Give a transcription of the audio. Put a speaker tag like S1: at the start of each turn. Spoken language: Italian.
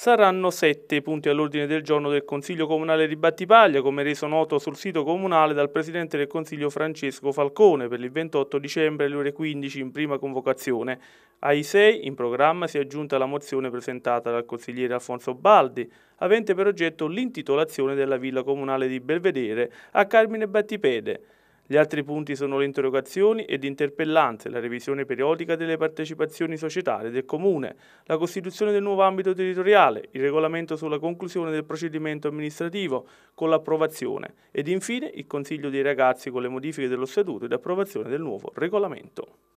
S1: saranno sette i punti all'ordine del giorno del Consiglio Comunale di Battipaglia, come reso noto sul sito comunale dal Presidente del Consiglio Francesco Falcone per il 28 dicembre alle ore 15 in prima convocazione. Ai sei in programma si è aggiunta la mozione presentata dal consigliere Alfonso Baldi, avente per oggetto l'intitolazione della Villa Comunale di Belvedere a Carmine Battipede. Gli altri punti sono le interrogazioni ed interpellanze, la revisione periodica delle partecipazioni societarie del Comune, la costituzione del nuovo ambito territoriale, il regolamento sulla conclusione del procedimento amministrativo con l'approvazione ed infine il Consiglio dei ragazzi con le modifiche dello statuto ed approvazione del nuovo regolamento.